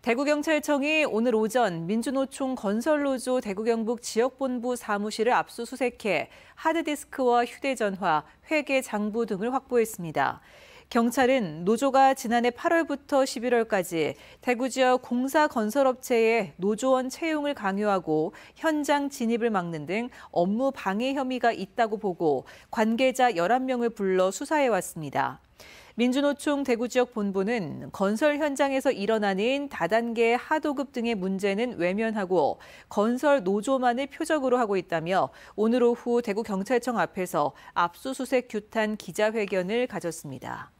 대구경찰청이 오늘 오전 민주노총 건설노조 대구경북 지역본부 사무실을 압수수색해 하드디스크와 휴대전화, 회계 장부 등을 확보했습니다. 경찰은 노조가 지난해 8월부터 11월까지 대구 지역 공사 건설업체에 노조원 채용을 강요하고 현장 진입을 막는 등 업무 방해 혐의가 있다고 보고 관계자 11명을 불러 수사해 왔습니다. 민주노총 대구지역 본부는 건설 현장에서 일어나는 다단계 하도급 등의 문제는 외면하고 건설 노조만을 표적으로 하고 있다며 오늘 오후 대구경찰청 앞에서 압수수색 규탄 기자회견을 가졌습니다.